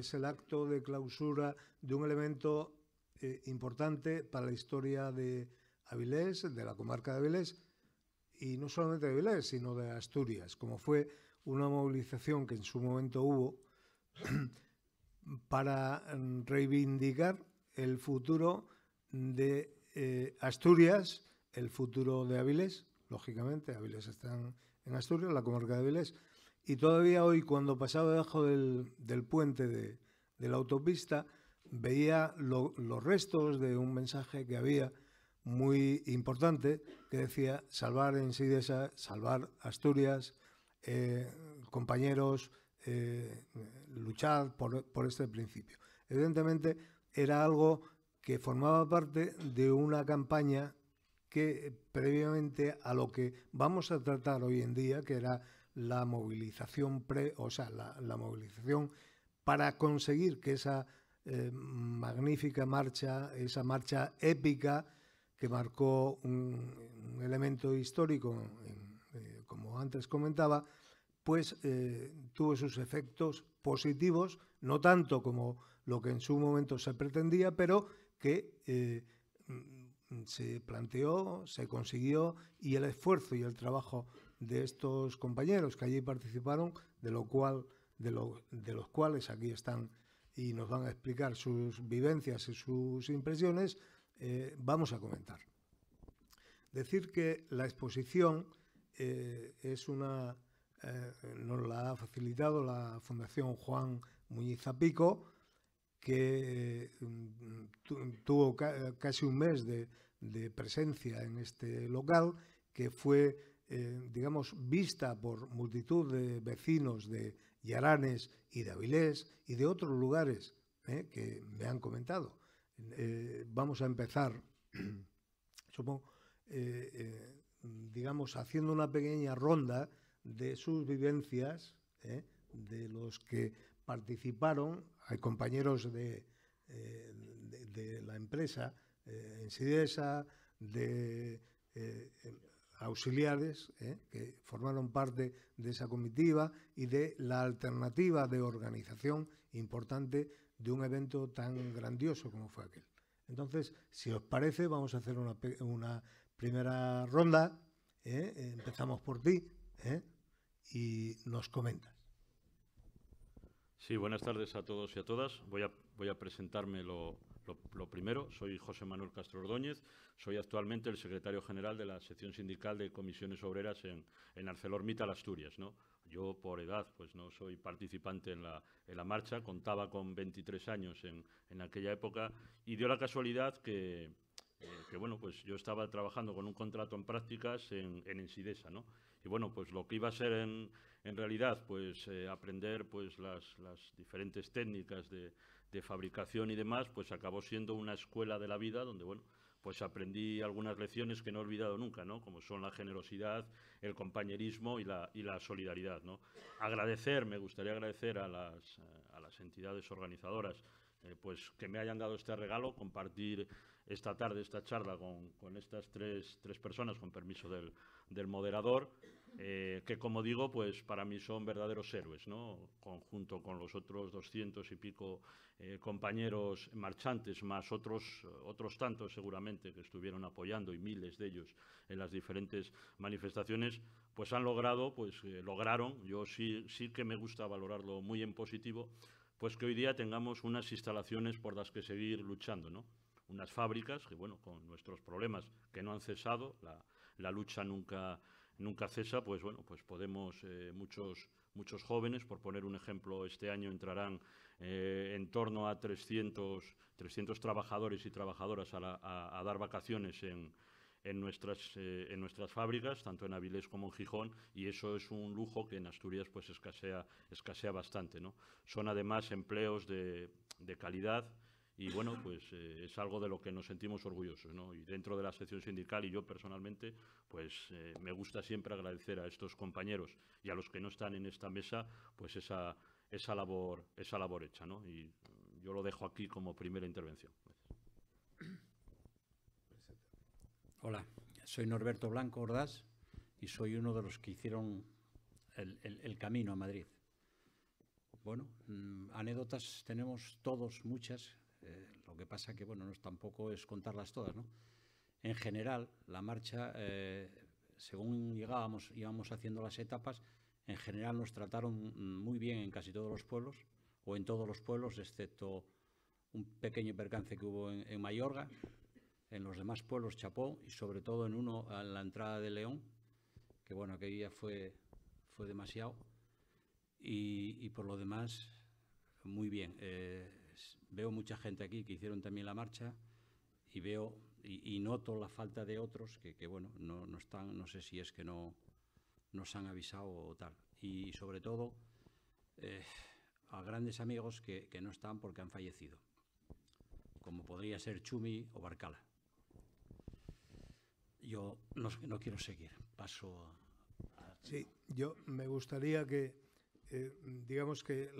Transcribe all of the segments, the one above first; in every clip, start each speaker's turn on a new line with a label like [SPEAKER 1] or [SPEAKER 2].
[SPEAKER 1] es el acto de clausura de un elemento eh, importante para la historia de Avilés, de la comarca de Avilés, y no solamente de Avilés, sino de Asturias, como fue una movilización que en su momento hubo para reivindicar el futuro de eh, Asturias, el futuro de Avilés, lógicamente, Avilés está en Asturias, la comarca de Avilés, y todavía hoy, cuando pasaba debajo del, del puente de, la autopista, veía los restos de un mensaje que había muy importante que decía salvar en sí de esa salvar Asturias, eh, compañeros, eh, luchar por, por este principio. Evidentemente era algo que formaba parte de una campaña que previamente a lo que vamos a tratar hoy en día, que era la movilización pre, o sea, la, movilización para conseguir que esa eh, magnífica marcha, esa marcha épica que marcó un, elemento histórico, eh, como antes comentaba, pues eh, tuvo sus efectos positivos, no tanto como lo que en su momento se pretendía, pero que mm, se planteó, se consiguió y el esfuerzo y el trabajo de estos compañeros que allí participaron, de, lo cual, de, los cuales aquí están y nos van a explicar sus vivencias y sus impresiones, eh, vamos a comentar. Decir que la exposición eh, es una, eh, nos la ha facilitado la Fundación Juan Muñiz Zapico, que mm, tuvo casi un mes de, de, presencia en este local, que fue eh, digamos, vista por multitud de vecinos de Yaranes y de Avilés y de otros lugares eh, que me han comentado. Eh, vamos a empezar, supongo, digamos, haciendo una pequeña ronda de sus vivencias, de los que participaron, hay compañeros de, de, la empresa, en Sidesa, de auxiliares eh, que formaron parte de esa comitiva y de la alternativa de organización importante de un evento tan grandioso como fue aquel. Entonces, si os parece, vamos a hacer una, primera ronda. Eh, empezamos por ti eh, y nos comentas.
[SPEAKER 2] Sí, buenas tardes a todos y a todas. Voy a, voy a presentarme lo, lo, primero, soy José Manuel Castro Ordóñez, soy actualmente el secretario general de la sección sindical de comisiones obreras en, en ArcelorMittal Asturias. Yo por edad pues no soy participante en la, marcha, contaba con 23 años en, aquella época y dio la casualidad eh, que, bueno, pues yo estaba trabajando con un contrato en prácticas en, en Ensidesa, Y bueno, pues lo que iba a ser en, realidad, pues eh, aprender pues las diferentes técnicas de, de fabricación y demás, pues acabó siendo una escuela de la vida donde, bueno, pues aprendí algunas lecciones que no he olvidado nunca, ¿no? Como son la generosidad, el compañerismo y la, solidaridad, Agradecer, me gustaría agradecer a las entidades organizadoras eh, pues que me hayan dado este regalo, compartir esta tarde esta charla con, estas tres, personas, con permiso del, moderador, eh, que como digo, pues para mí son verdaderos héroes, ¿no? Conjunto con los otros doscientos y pico eh, compañeros marchantes, más otros, tantos seguramente que estuvieron apoyando y miles de ellos en las diferentes manifestaciones, pues han logrado, pues lograron, yo sí, sí que me gusta valorarlo muy en positivo, pues que hoy día tengamos unas instalaciones por las que seguir luchando, ¿no? Unas fábricas que, bueno, con nuestros problemas que no han cesado, la, lucha nunca, nunca cesa, pues bueno, pues podemos, eh, muchos, muchos jóvenes, por poner un ejemplo, este año entrarán eh, en torno a 300, 300 trabajadores y trabajadoras a dar vacaciones en, en nuestras, eh, en nuestras fábricas, tanto en Avilés como en Gijón, y eso es un lujo que en Asturias pues escasea, escasea bastante. ¿no? Son además empleos de, de calidad y bueno, pues eh, es algo de lo que nos sentimos orgullosos, ¿no? Y dentro de la sección sindical y yo personalmente, pues eh, me gusta siempre agradecer a estos compañeros y a los que no están en esta mesa, pues esa, esa, labor, esa labor hecha, ¿no? Y yo lo dejo aquí como primera intervención.
[SPEAKER 3] Hola, soy Norberto Blanco Ordaz y soy uno de los que hicieron el, camino a Madrid. Bueno, mm, anécdotas tenemos todos, muchas. Eh, lo que pasa que, bueno, no tampoco es contarlas todas, ¿no? En general, la marcha, eh, según llegábamos, íbamos haciendo las etapas, en general nos trataron muy bien en casi todos los pueblos, o en todos los pueblos, excepto un pequeño percance que hubo en, Mallorca. Mayorga, en los demás pueblos chapó y sobre todo en uno a la entrada de León, que bueno, aquel fue, fue demasiado. Y, por lo demás, muy bien. Eh, veo mucha gente aquí que hicieron también la marcha y veo y, noto la falta de otros que, bueno, no, están, no sé si es que no nos han avisado o tal. Y sobre todo eh, a grandes amigos que, que no están porque han fallecido, como podría ser Chumi o Barcala yo no, quiero seguir. Paso
[SPEAKER 1] a... Sí, yo me gustaría que, eh, digamos que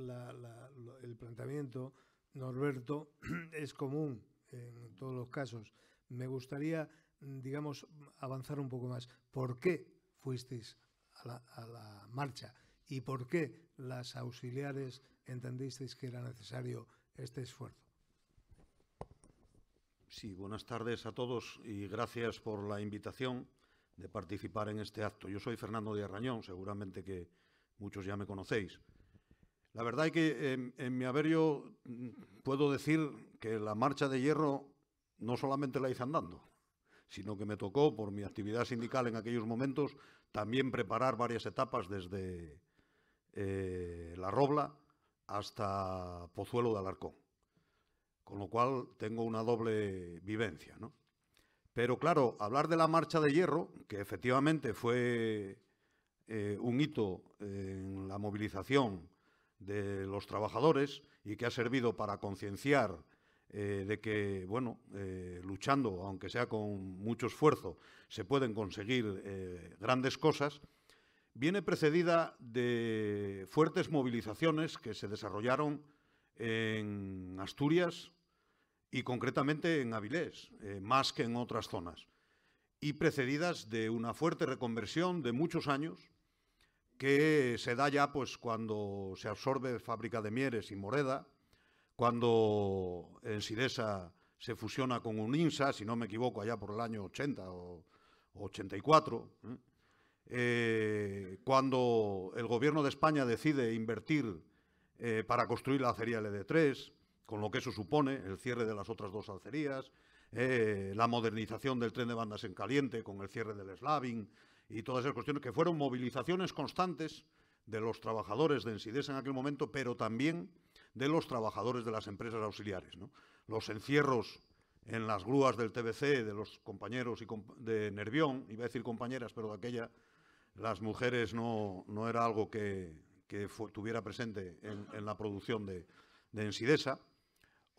[SPEAKER 1] el planteamiento, Norberto, es común en todos los casos. Me gustaría, digamos, avanzar un poco más. ¿Por qué fuisteis a la marcha? ¿Y por qué las auxiliares entendisteis que era necesario este esfuerzo?
[SPEAKER 4] Sí, buenas tardes a todos y gracias por la invitación de participar en este acto. Yo soy Fernando de Arrañón, seguramente que muchos ya me conocéis. La verdad es que en, mi haber yo mm, puedo decir que la marcha de hierro no solamente la hice andando, sino que me tocó, por mi actividad sindical en aquellos momentos, también preparar varias etapas desde eh, La Robla hasta Pozuelo de Alarcón con lo cual tengo una doble vivencia, Pero claro, hablar de la marcha de hierro, que efectivamente fue eh, un hito en la movilización de los trabajadores y que ha servido para concienciar eh, de que, bueno, eh, luchando, aunque sea con mucho esfuerzo, se pueden conseguir grandes cosas, viene precedida de fuertes movilizaciones que se desarrollaron en Asturias, y concretamente en Avilés, eh, más que en otras zonas, y precedidas de una fuerte reconversión de muchos años que se da ya pues, cuando se absorbe Fábrica de Mieres y Moreda, cuando en Silesa se fusiona con un si no me equivoco, allá por el año 80 o 84, ¿eh? Eh, cuando el gobierno de España decide invertir para construir la acería LD3, con lo que eso supone, el cierre de las otras dos alcerías, eh, la modernización del tren de bandas en caliente con el cierre del slaving y todas esas cuestiones que fueron movilizaciones constantes de los trabajadores de Ensidesa en aquel momento, pero también de los trabajadores de las empresas auxiliares. Los encierros en las grúas del TBC de los compañeros y de Nervión, iba a decir compañeras, pero de aquella las mujeres no, no era algo que, tuviera presente en, la producción de, de Ensidesa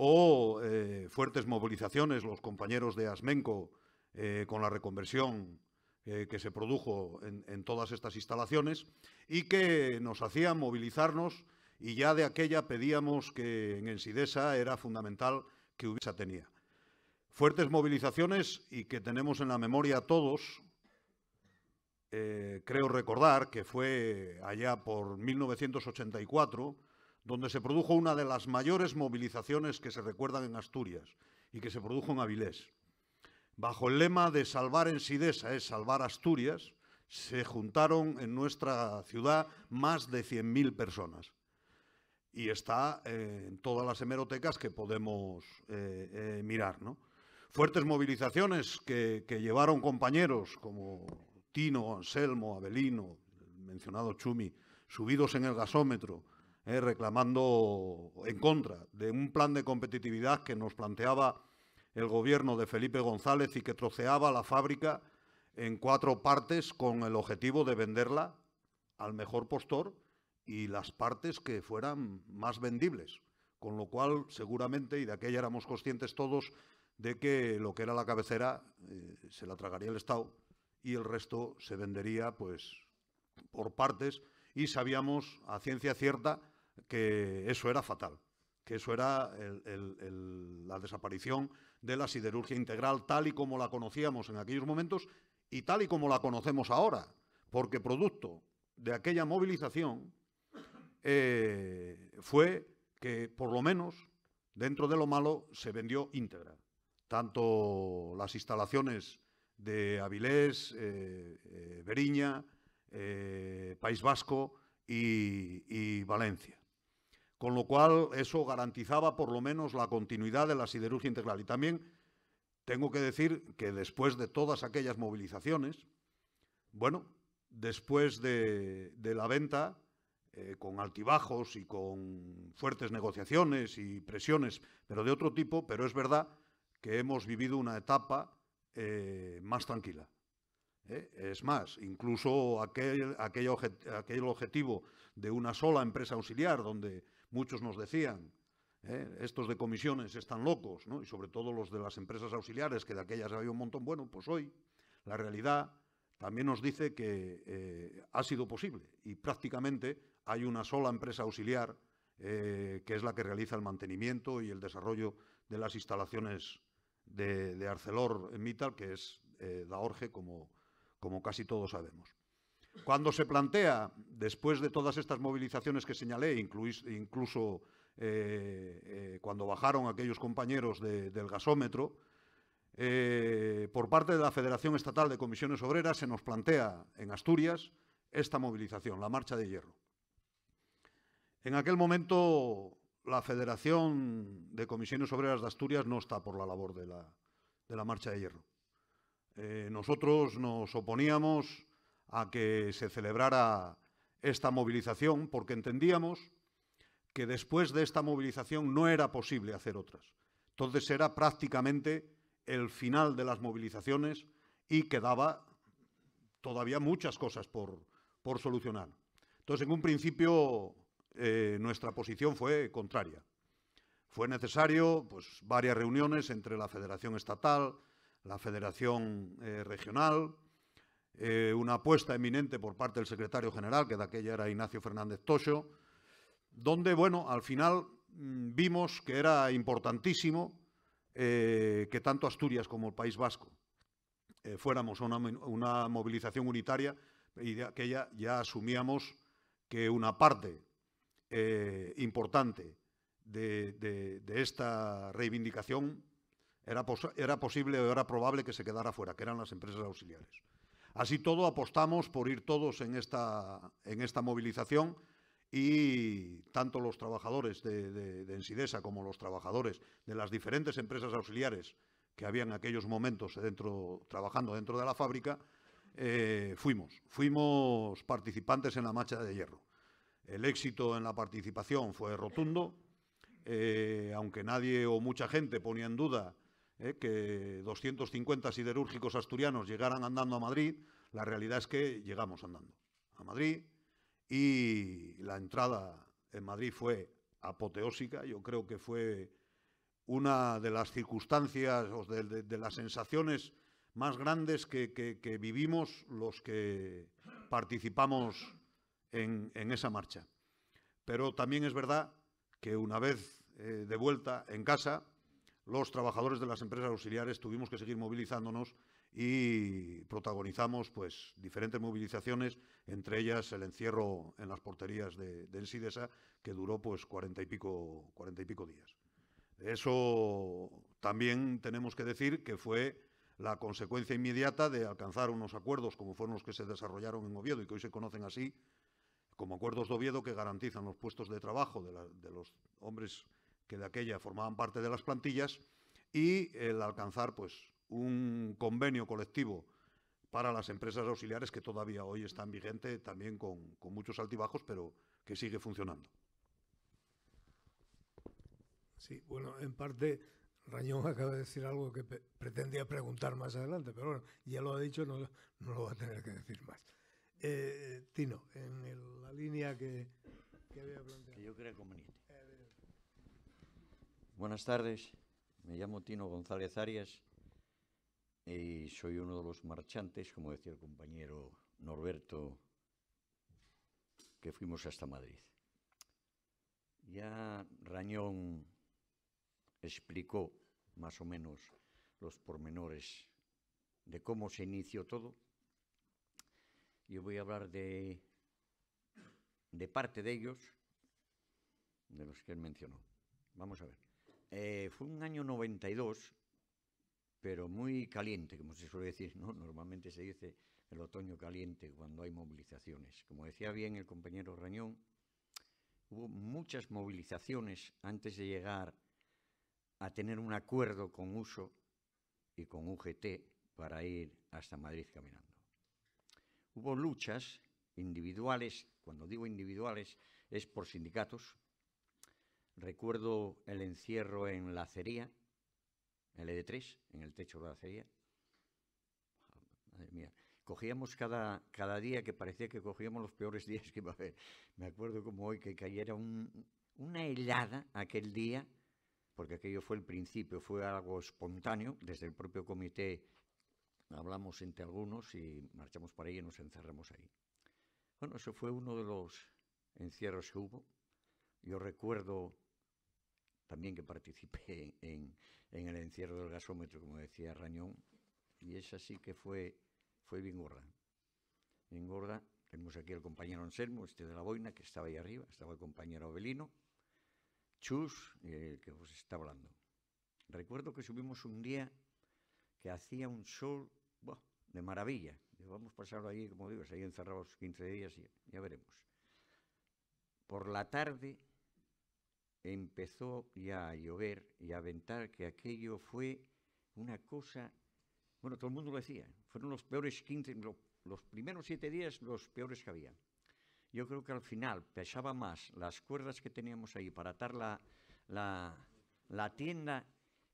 [SPEAKER 4] o eh, fuertes movilizaciones, los compañeros de Asmenco eh, con la reconversión eh, que se produjo en, todas estas instalaciones y que nos hacían movilizarnos y ya de aquella pedíamos que en Ensidesa era fundamental que hubiese tenía. Fuertes movilizaciones y que tenemos en la memoria todos, creo recordar que fue allá por 1984, donde se produjo una de las mayores movilizaciones que se recuerdan en Asturias y que se produjo en Avilés. Bajo el lema de salvar en Sidesa es salvar Asturias, se juntaron en nuestra ciudad más de 100.000 personas. Y está eh, en todas las hemerotecas que podemos eh, eh, mirar. Fuertes movilizaciones que, llevaron compañeros como Tino, Anselmo, Abelino, mencionado Chumi, subidos en el gasómetro, eh, reclamando en contra de un plan de competitividad que nos planteaba el gobierno de Felipe González y que troceaba la fábrica en cuatro partes con el objetivo de venderla al mejor postor y las partes que fueran más vendibles. Con lo cual, seguramente, y de aquella éramos conscientes todos, de que lo que era la cabecera eh, se la tragaría el Estado y el resto se vendería pues por partes y sabíamos a ciencia cierta que eso era fatal, que eso era la desaparición de la siderurgia integral tal y como la conocíamos en aquellos momentos y tal y como la conocemos ahora, porque producto de aquella movilización eh, fue que por lo menos dentro de lo malo se vendió íntegra, tanto las instalaciones de Avilés, eh, eh, eh País Vasco y Valencia con lo cual eso garantizaba por lo menos la continuidad de la siderurgia integral. Y también tengo que decir que después de todas aquellas movilizaciones, bueno, después de, la venta, eh, con altibajos y con fuertes negociaciones y presiones, pero de otro tipo, pero es verdad que hemos vivido una etapa eh, más tranquila. ¿eh? Es más, incluso aquel, aquel, objetivo de una sola empresa auxiliar, donde Muchos nos decían, ¿eh? estos de comisiones están locos, ¿no? y sobre todo los de las empresas auxiliares, que de aquellas había un montón. Bueno, pues hoy la realidad también nos dice que eh, ha sido posible y prácticamente hay una sola empresa auxiliar eh, que es la que realiza el mantenimiento y el desarrollo de las instalaciones de, de ArcelorMittal, que es Daorge, como casi todos sabemos. Cuando se plantea, después de todas estas movilizaciones que señalé, incluso eh, eh, cuando bajaron aquellos compañeros del gasómetro, eh, por parte de la Federación Estatal de Comisiones Obreras se nos plantea en Asturias esta movilización, la marcha de hierro. En aquel momento la Federación de Comisiones Obreras de Asturias no está por la labor de la marcha de hierro. nosotros nos oponíamos a que se celebrara esta movilización porque entendíamos que después de esta movilización no era posible hacer otras. Entonces era prácticamente el final de las movilizaciones y quedaba todavía muchas cosas por, solucionar. Entonces, en un principio, eh, nuestra posición fue contraria. Fue necesario pues, varias reuniones entre la Federación Estatal, la Federación eh, Regional, eh, una apuesta eminente por parte del secretario general, que de aquella era Ignacio Fernández Tosho, donde, bueno, al final mm, vimos que era importantísimo eh, que tanto Asturias como el País Vasco eh, fuéramos a una, movilización unitaria y de aquella ya asumíamos que una parte importante de, esta reivindicación era posible o era probable que se quedara fuera, que eran las empresas auxiliares. Así todo, apostamos por ir todos en esta, en esta movilización y tanto los trabajadores de, Ensidesa como los trabajadores de las diferentes empresas auxiliares que había en aquellos momentos dentro, trabajando dentro de la fábrica, eh, fuimos, fuimos participantes en la marcha de hierro. El éxito en la participación fue rotundo, eh, aunque nadie o mucha gente ponía en duda eh, que 250 siderúrgicos asturianos llegaran andando a Madrid, la realidad es que llegamos andando a Madrid y la entrada en Madrid fue apoteósica, yo creo que fue una de las circunstancias o de, las sensaciones más grandes que, vivimos los que participamos en, esa marcha. Pero también es verdad que una vez eh, de vuelta en casa, los trabajadores de las empresas auxiliares tuvimos que seguir movilizándonos y protagonizamos pues, diferentes movilizaciones, entre ellas el encierro en las porterías de, Ensidesa, que duró pues cuarenta y pico, 40 y pico días. Eso también tenemos que decir que fue la consecuencia inmediata de alcanzar unos acuerdos como fueron los que se desarrollaron en Oviedo y que hoy se conocen así, como acuerdos de Oviedo que garantizan los puestos de trabajo de los hombres que de aquella formaban parte de las plantillas, y el alcanzar pues, un convenio colectivo para las empresas auxiliares que todavía hoy están vigente, también con, muchos altibajos, pero que sigue funcionando.
[SPEAKER 1] Sí, bueno, en parte Rañón acaba de decir algo que pretendía preguntar más adelante, pero bueno, ya lo ha dicho, no, no lo va a tener que decir más. Eh, Tino, en la línea que,
[SPEAKER 5] que había planteado. yo creo Buenas tardes, me llamo Tino González Arias y soy uno de los marchantes, como decía el compañero Norberto, que fuimos hasta Madrid. Ya Rañón explicó más o menos los pormenores de cómo se inició todo. Yo voy a hablar de, de parte de ellos, de los que él mencionó. Vamos a ver. Eh, fue un año 92, pero muy caliente, como se suele decir, ¿no? Normalmente se dice el otoño caliente cuando hay movilizaciones. Como decía bien el compañero Rañón, hubo muchas movilizaciones antes de llegar a tener un acuerdo con Uso y con UGT para ir hasta Madrid caminando. Hubo luchas individuales, cuando digo individuales es por sindicatos, Recuerdo el encierro en la acería, en el ED3, en el techo de la acería. Madre mía. Cogíamos cada, cada día que parecía que cogíamos los peores días que iba a haber. Me acuerdo como hoy que cayera una helada aquel día, porque aquello fue el principio, fue algo espontáneo. Desde el propio comité hablamos entre algunos y marchamos para ahí y nos encerramos ahí. Bueno, eso fue uno de los encierros que hubo. Yo recuerdo también que participé en, el encierro del gasómetro, como decía Rañón, y esa sí que fue, fue bien gorda. Bien gorda. Tenemos aquí al compañero Anselmo, este de la boina, que estaba ahí arriba, estaba el compañero Abelino, Chus, el eh, que os está hablando. Recuerdo que subimos un día que hacía un sol de maravilla. Vamos a pasarlo ahí, como digo, ahí encerrados 15 días y ya veremos. Por la tarde empezó ya a llover y a aventar que aquello fue una cosa, bueno, todo el mundo lo decía, fueron los peores 15, los primeros siete días los peores que había. Yo creo que al final pesaba más las cuerdas que teníamos ahí para atar la, la, tienda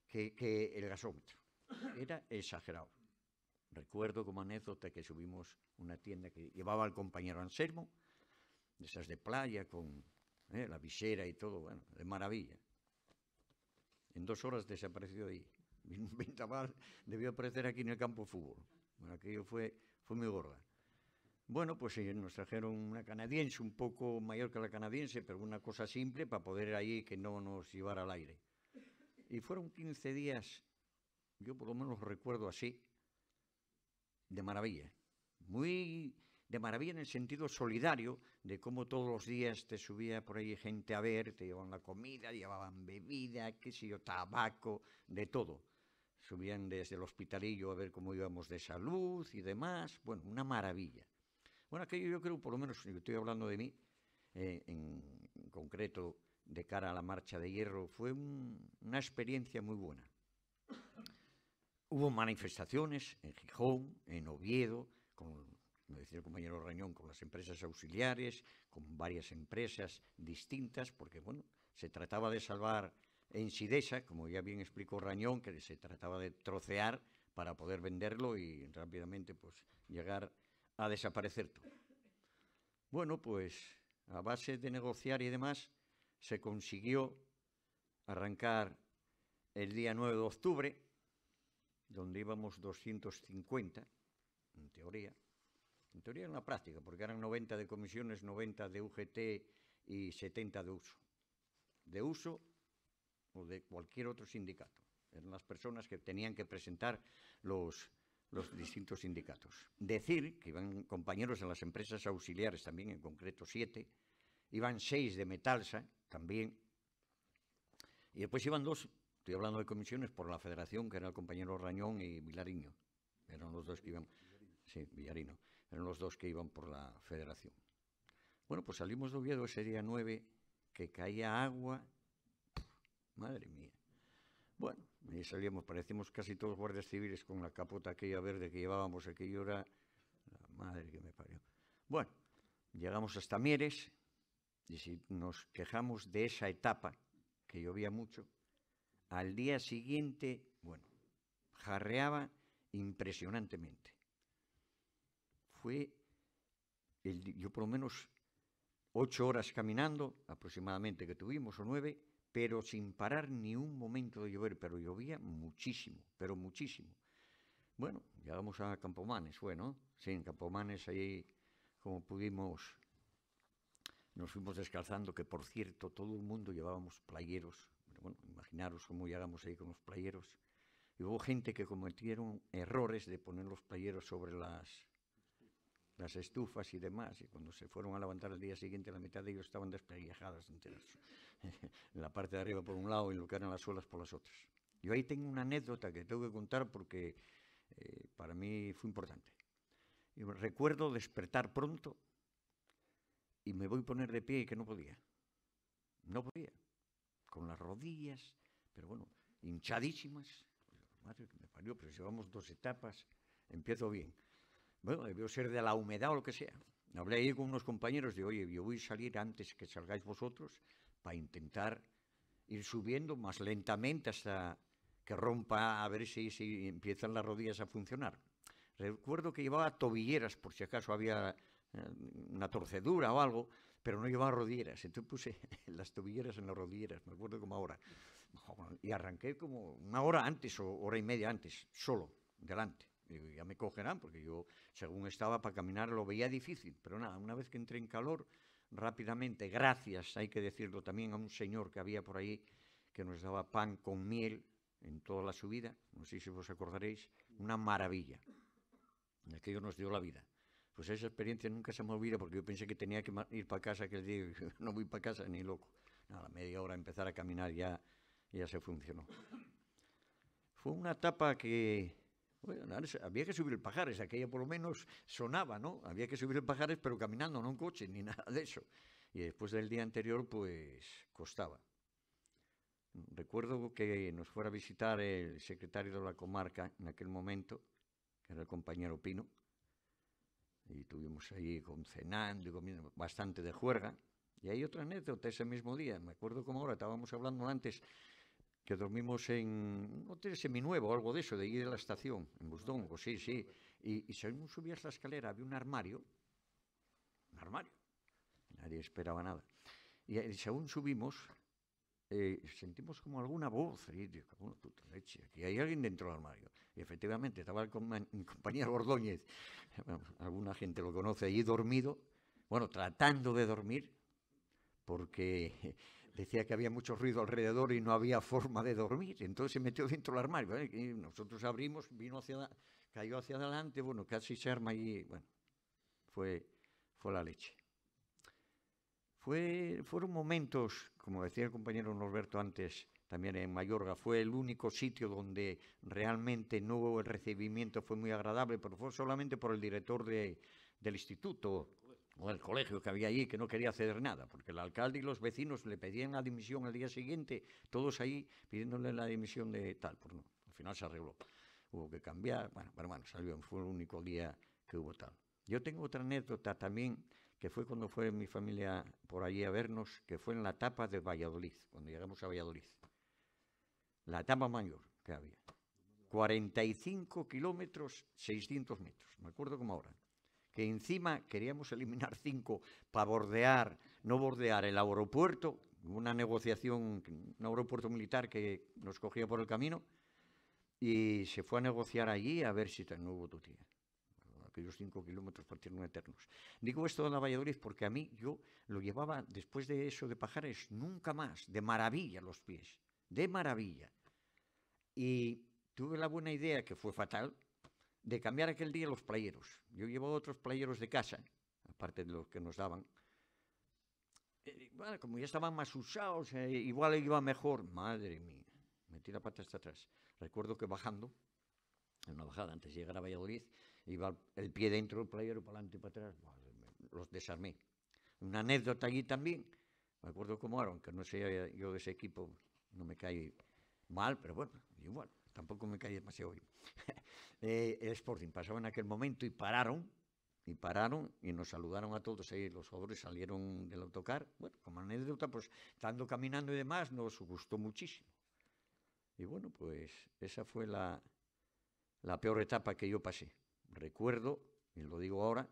[SPEAKER 5] que, que el gasómetro. Era exagerado. Recuerdo como anécdota que subimos una tienda que llevaba el compañero Anselmo, de esas de playa, con ¿eh? la visera y todo, bueno, de maravilla. En dos horas desapareció ahí. ventaval debió aparecer aquí en el campo de fútbol. Bueno, aquello fue, fue muy gorda. Bueno, pues eh, nos trajeron una canadiense, un poco mayor que la canadiense, pero una cosa simple para poder ahí que no nos llevara al aire. Y fueron 15 días, yo por lo menos recuerdo así, de maravilla. Muy de maravilla en el sentido solidario de cómo todos los días te subía por ahí gente a ver, te llevaban la comida, llevaban bebida, qué sé yo, tabaco, de todo. Subían desde el hospitalillo a ver cómo íbamos de salud y demás. Bueno, una maravilla. Bueno, aquello yo creo, por lo menos, estoy hablando de mí, eh, en, concreto de cara a la marcha de hierro, fue una experiencia muy buena. Hubo manifestaciones en Gijón, en Oviedo, con como decía el compañero Rañón, con las empresas auxiliares, con varias empresas distintas, porque bueno, se trataba de salvar en Sidesa, como ya bien explicó Rañón, que se trataba de trocear para poder venderlo y rápidamente pues llegar a desaparecer todo. Bueno, pues a base de negociar y demás, se consiguió arrancar el día 9 de octubre, donde íbamos 250, en teoría, en teoría en la práctica, porque eran 90 de comisiones, 90 de UGT y 70 de uso. De uso o de cualquier otro sindicato. Eran las personas que tenían que presentar los, los distintos sindicatos. Decir que iban compañeros en las empresas auxiliares también, en concreto siete, iban seis de Metalsa también, y después iban dos, estoy hablando de comisiones, por la federación, que era el compañero Rañón y Vilariño, eran los dos que iban, sí, Villarino eran los dos que iban por la federación. Bueno, pues salimos de Oviedo ese día 9, que caía agua, madre mía. Bueno, ahí salíamos, parecíamos casi todos guardias civiles con la capota aquella verde que llevábamos, aquella hora. la madre que me parió. Bueno, llegamos hasta Mieres, y si nos quejamos de esa etapa, que llovía mucho, al día siguiente, bueno, jarreaba impresionantemente fue, yo por lo menos ocho horas caminando aproximadamente que tuvimos, o nueve, pero sin parar ni un momento de llover, pero llovía muchísimo, pero muchísimo. Bueno, llegamos a Campomanes, bueno, sí, en Campomanes ahí como pudimos nos fuimos descalzando, que por cierto todo el mundo llevábamos playeros, bueno, imaginaros cómo llegamos ahí con los playeros. Y hubo gente que cometieron errores de poner los playeros sobre las las estufas y demás, y cuando se fueron a levantar al día siguiente, la mitad de ellos estaban despellejadas en la parte de arriba por un lado y lo que eran las suelas por las otras. Yo ahí tengo una anécdota que tengo que contar porque eh, para mí fue importante. recuerdo despertar pronto y me voy a poner de pie y que no podía. No podía. Con las rodillas, pero bueno, hinchadísimas. Madre que me parió, pero llevamos dos etapas, empiezo bien bueno, debió ser de la humedad o lo que sea. Hablé ahí con unos compañeros de, oye, yo voy a salir antes que salgáis vosotros para intentar ir subiendo más lentamente hasta que rompa, a ver si, si empiezan las rodillas a funcionar. Recuerdo que llevaba tobilleras, por si acaso había eh, una torcedura o algo, pero no llevaba rodilleras. Entonces puse las tobilleras en las rodilleras, me acuerdo como ahora. Y arranqué como una hora antes o hora y media antes, solo, delante ya me cogerán, porque yo, según estaba para caminar, lo veía difícil. Pero nada, una vez que entré en calor, rápidamente, gracias, hay que decirlo también, a un señor que había por ahí que nos daba pan con miel en toda la subida, no sé si os acordaréis, una maravilla. que en Aquello nos dio la vida. Pues esa experiencia nunca se me olvida porque yo pensé que tenía que ir para casa aquel día, no voy para casa ni loco. A la media hora empezar a caminar ya, ya se funcionó. Fue una etapa que había que subir el pajares, aquella por lo menos sonaba, ¿no? Había que subir el pajares, pero caminando, no en coche, ni nada de eso. Y después del día anterior, pues costaba. Recuerdo que nos fuera a visitar el secretario de la comarca en aquel momento, que era el compañero Pino, y tuvimos ahí con, cenando y comiendo bastante de juerga. Y hay otra anécdota ese mismo día, me acuerdo como ahora, estábamos hablando antes que dormimos en un hotel seminuevo, algo de eso, de ahí de la estación, en Busdongo, sí, sí. Y, y según subías la escalera había un armario, un armario, nadie esperaba nada. Y, eh, según subimos, eh, sentimos como alguna voz, y digo, bueno, leche, aquí hay alguien dentro del armario. Y efectivamente, estaba en, compañía de Ordóñez, alguna gente lo conoce allí dormido, bueno, tratando de dormir, porque decía que había mucho ruido alrededor y no había forma de dormir, entonces se metió dentro del armario. ¿eh? Y nosotros abrimos, vino hacia, cayó hacia adelante, bueno, casi se arma y bueno, fue, fue la leche. Fue, fueron momentos, como decía el compañero Norberto antes, también en Mayorga, fue el único sitio donde realmente no hubo el recibimiento fue muy agradable, pero fue solamente por el director del instituto, del el colegio que había allí, que no quería ceder nada, porque el alcalde y los vecinos le pedían la dimisión al día siguiente, todos ahí pidiéndole la dimisión de tal, pues no, al final se arregló. Hubo que cambiar, bueno, pero bueno, salió, fue el único día que hubo tal. Yo tengo otra anécdota también, que fue cuando fue mi familia por allí a vernos, que fue en la etapa de Valladolid, cuando llegamos a Valladolid. La etapa mayor que había. 45 kilómetros, 600 metros, me acuerdo como ahora que encima queríamos eliminar cinco para bordear, no bordear el aeropuerto, una negociación, un aeropuerto militar que nos cogía por el camino, y se fue a negociar allí a ver si no hubo tía. Aquellos cinco kilómetros partieron eternos. Digo esto de la Valladolid porque a mí yo lo llevaba, después de eso de Pajares, nunca más, de maravilla los pies, de maravilla. Y tuve la buena idea, que fue fatal, de cambiar aquel día los playeros. Yo llevaba otros playeros de casa, aparte de los que nos daban. Eh, bueno, como ya estaban más usados, eh, igual iba mejor. Madre mía, me tira pata hasta atrás. Recuerdo que bajando, en una bajada antes de llegar a Valladolid, iba el pie dentro del playero, para adelante y para atrás. los desarmé. Una anécdota allí también. Me acuerdo cómo era, aunque no sé, yo de ese equipo, no me caí mal, pero bueno, igual tampoco me caí demasiado hoy eh, el Sporting pasaba en aquel momento y pararon, y pararon y nos saludaron a todos. Ahí los jugadores salieron del autocar. Bueno, como anécdota, pues estando caminando y demás, nos gustó muchísimo. Y bueno, pues esa fue la, peor etapa que yo pasé. Recuerdo, y lo digo ahora,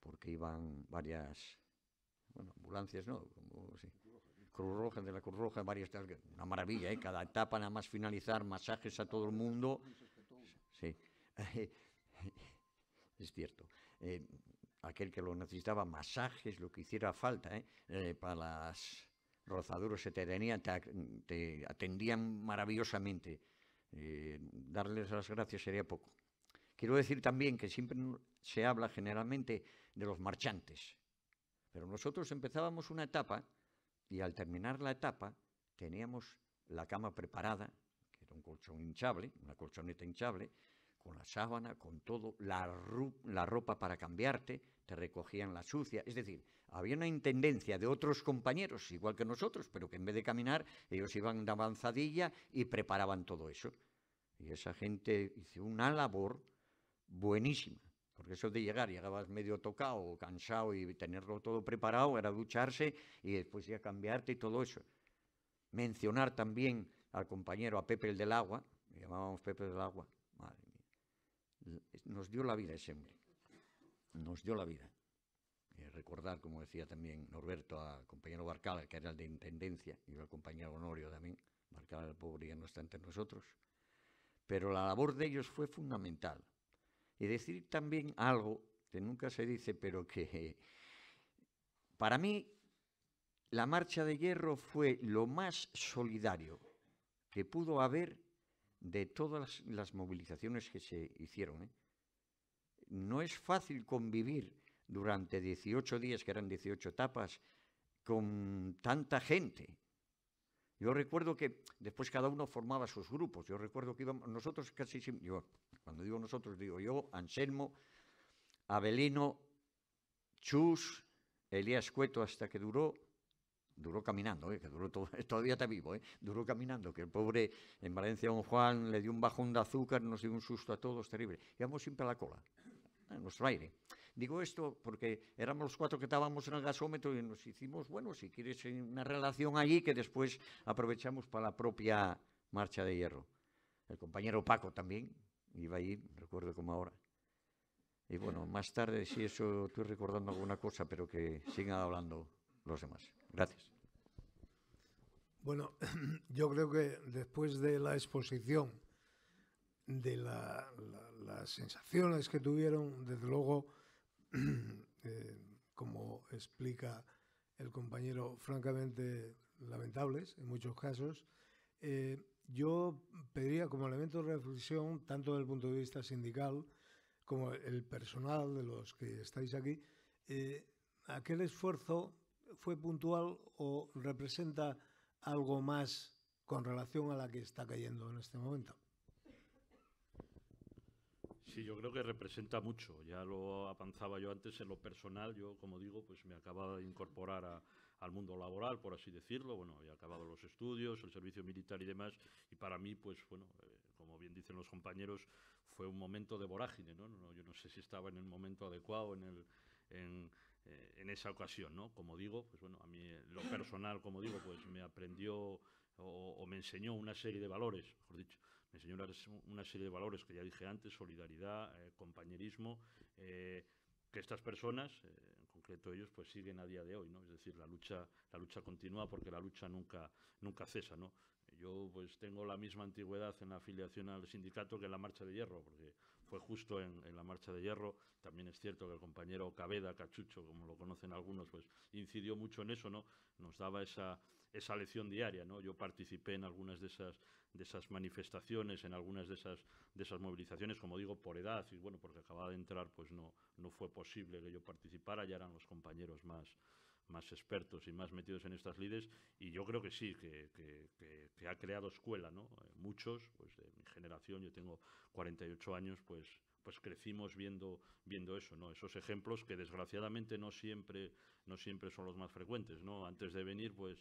[SPEAKER 5] porque iban varias, ambulancias no, como sí, de la Cruz Roja, varias, una maravilla, ¿eh? cada etapa nada más finalizar, masajes a todo el mundo. Sí, es cierto. Eh, aquel que lo necesitaba, masajes, lo que hiciera falta, ¿eh? eh para las rozaduras se tenían, te atendían maravillosamente. Eh, darles las gracias sería poco. Quiero decir también que siempre se habla generalmente de los marchantes, pero nosotros empezábamos una etapa y al terminar la etapa teníamos la cama preparada, que era un colchón hinchable, una colchoneta hinchable, con la sábana, con todo, la, la, ropa para cambiarte, te recogían la sucia. Es decir, había una intendencia de otros compañeros, igual que nosotros, pero que en vez de caminar, ellos iban de avanzadilla y preparaban todo eso. Y esa gente hizo una labor buenísima. Porque eso de llegar, llegabas medio tocado, cansado y tenerlo todo preparado, era ducharse y después a cambiarte y todo eso. Mencionar también al compañero, a Pepe el del Agua, le llamábamos Pepe del Agua, madre mía. Nos dio la vida ese hombre, nos dio la vida. Eh, recordar, como decía también Norberto, al compañero Barcala, que era el de Intendencia, y al compañero Honorio también, Barcal el pobre ya no está entre nosotros, pero la labor de ellos fue fundamental y decir también algo que nunca se dice, pero que para mí la Marcha de Hierro fue lo más solidario que pudo haber de todas las movilizaciones que se hicieron. ¿eh? No es fácil convivir durante 18 días, que eran 18 etapas, con tanta gente. Yo recuerdo que después cada uno formaba sus grupos. Yo recuerdo que íbamos, nosotros casi, yo cuando digo nosotros, digo yo, Anselmo, Abelino, Chus, Elías Cueto hasta que duró, duró caminando, eh, que duró todo, todavía está vivo, eh, duró caminando, que el pobre en Valencia don Juan le dio un bajón de azúcar, nos dio un susto a todos terrible. Íbamos siempre a la cola, a eh, nuestro aire. Digo esto porque éramos los cuatro que estábamos en el gasómetro y nos hicimos, bueno, si quieres, una relación allí que después aprovechamos para la propia marcha de hierro. El compañero Paco también, Iba ahí, recuerdo como ahora. Y bueno, más tarde, si eso, estoy recordando alguna cosa, pero que sigan hablando los demás. Gracias.
[SPEAKER 1] Bueno, yo creo que después de la exposición, de las sensaciones que tuvieron, desde luego, eh, como explica el compañero, francamente lamentables en muchos casos, eh, yo pediría como elemento de reflexión, tanto desde el punto de vista sindical como el personal de los que estáis aquí, eh, ¿aquel esfuerzo fue puntual o representa algo más con relación a la que está cayendo en este momento?
[SPEAKER 2] Sí, yo creo que representa mucho. Ya lo avanzaba yo antes en lo personal. Yo, como digo, pues me acababa de incorporar a, al mundo laboral, por así decirlo. Bueno, había acabado los estudios, el servicio militar y demás. Y para mí, pues bueno, eh, como bien dicen los compañeros, fue un momento de vorágine, ¿no? yo no sé si estaba en el momento adecuado, en el, en, eh, esa ocasión, ¿no? Como digo, pues bueno, a mí eh, lo personal, como digo, pues me aprendió o, me enseñó una serie de valores, mejor dicho, me enseñó una, serie de valores que ya dije antes, solidaridad, compañerismo, que estas personas, ellos, pues siguen a día de hoy, ¿no? Es decir, la lucha, la lucha continúa porque la lucha nunca, nunca cesa, ¿no? Yo pues tengo la misma antigüedad en la afiliación al sindicato que en la marcha de hierro, porque fue justo en, la marcha de hierro. También es cierto que el compañero Cabeda, Cachucho, como lo conocen algunos, pues incidió mucho en eso, ¿no? Nos daba esa, esa lección diaria, ¿no? Yo participé en algunas de esas, de esas manifestaciones, en algunas de esas, de esas movilizaciones, como digo, por edad, y bueno, porque acababa de entrar, pues no, no fue posible que yo participara, ya eran los compañeros más, más expertos y más metidos en estas lides y yo creo que sí, que, que, ha creado escuela, ¿no? Eh, muchos, pues de mi generación, yo tengo 48 años, pues pues crecimos viendo viendo eso, ¿no? Esos ejemplos que desgraciadamente no siempre no siempre son los más frecuentes, ¿no? Antes de venir, pues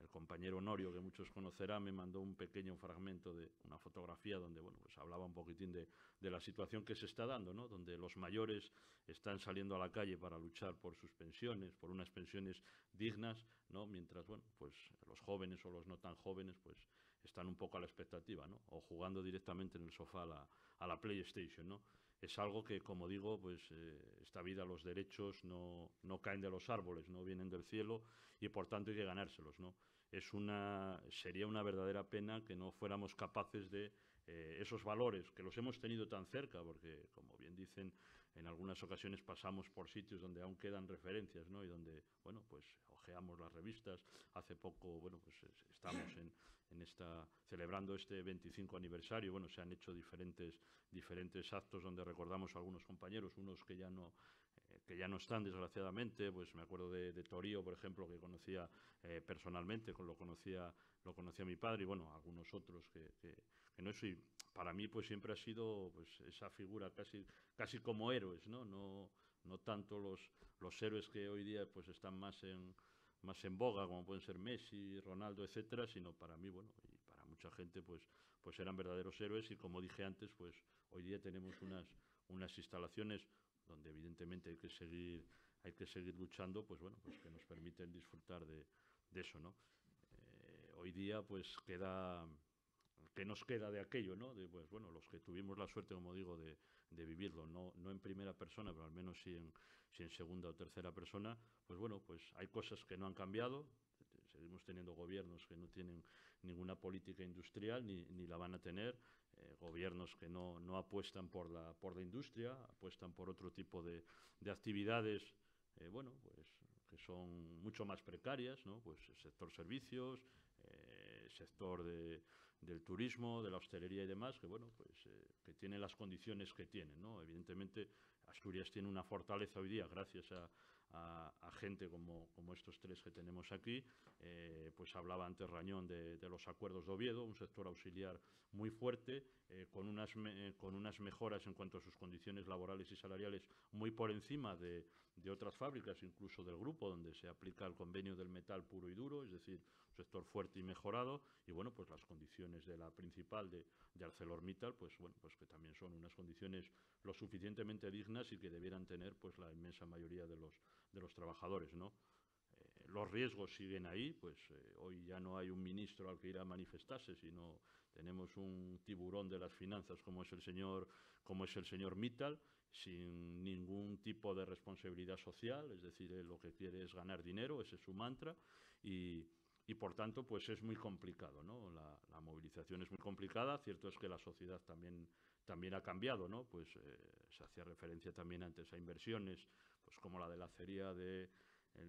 [SPEAKER 2] el compañero Norio, que muchos conocerán, me mandó un pequeño fragmento de una fotografía donde bueno, pues hablaba un poquitín de, la situación que se está dando, ¿no? donde los mayores están saliendo a la calle para luchar por sus pensiones, por unas pensiones dignas, ¿no? mientras bueno, pues los jóvenes o los no tan jóvenes pues, están un poco a la expectativa, ¿no? o jugando directamente en el sofá a la, PlayStation. ¿no? es algo que, como digo, pues eh, esta vida, los derechos no, no, caen de los árboles, no vienen del cielo y por tanto hay que ganárselos, ¿no? una, sería una verdadera pena que no fuéramos capaces de eh, esos valores que los hemos tenido tan cerca, porque como bien dicen, en algunas ocasiones pasamos por sitios donde aún quedan referencias, ¿no? Y donde, bueno, pues ojeamos las revistas. Hace poco, bueno, pues estamos en, en esta, celebrando este 25 aniversario. Bueno, se han hecho diferentes, diferentes actos donde recordamos a algunos compañeros, unos que ya no que ya no están, desgraciadamente. Pues me acuerdo de, Torío, por ejemplo, que conocía eh, personalmente, lo conocía, lo conocía mi padre y bueno, algunos otros que, no soy para mí, pues siempre ha sido pues, esa figura casi, casi como héroes, ¿no? No, no tanto los, los héroes que hoy día pues están más en más en boga, como pueden ser Messi, Ronaldo, etcétera, sino para mí, bueno, y para mucha gente, pues, pues eran verdaderos héroes y como dije antes, pues hoy día tenemos unas, unas instalaciones donde evidentemente hay que seguir, hay que seguir luchando, pues bueno, pues que nos permiten disfrutar de, eso, ¿no? Eh, hoy día, pues queda, ¿qué nos queda de aquello, no? pues bueno, los que tuvimos la suerte, como digo, de, de vivirlo, no, no en primera persona, pero al menos sí en, en segunda o tercera persona, pues bueno, pues hay cosas que no han cambiado, seguimos teniendo gobiernos que no tienen ninguna política industrial ni, ni, la van a tener eh, gobiernos que no, no apuestan por la, por la industria, apuestan por otro tipo de, actividades eh, bueno, pues que son mucho más precarias, ¿no? Pues el sector servicios, eh, sector del turismo, de la hostelería y demás, que bueno, pues que tiene las condiciones que tienen, Evidentemente Asturias tiene una fortaleza hoy día gracias a, a, gente como, estos tres que tenemos aquí. Eh, pues hablaba antes Rañón de, los acuerdos de Oviedo, un sector auxiliar muy fuerte, eh, con, unas con unas mejoras en cuanto a sus condiciones laborales y salariales muy por encima de, de otras fábricas, incluso del grupo, donde se aplica el convenio del metal puro y duro, es decir, sector fuerte y mejorado, y bueno, pues las condiciones de la principal de, ArcelorMittal, pues bueno, pues que también son unas condiciones lo suficientemente dignas y que debieran tener pues la inmensa mayoría de los, de los trabajadores, ¿no? Eh, los riesgos siguen ahí, pues eh, hoy ya no hay un ministro al que ir a manifestarse, sino tenemos un tiburón de las finanzas como es el señor, como es el señor Mittal, sin ningún tipo de responsabilidad social, es decir, lo que quiere es ganar dinero, ese es su mantra, y, y por tanto pues es muy complicado, ¿no? La, movilización es muy complicada, cierto es que la sociedad también, también ha cambiado, ¿no? Pues eh, se hacía referencia también antes a inversiones, pues como la de la cería de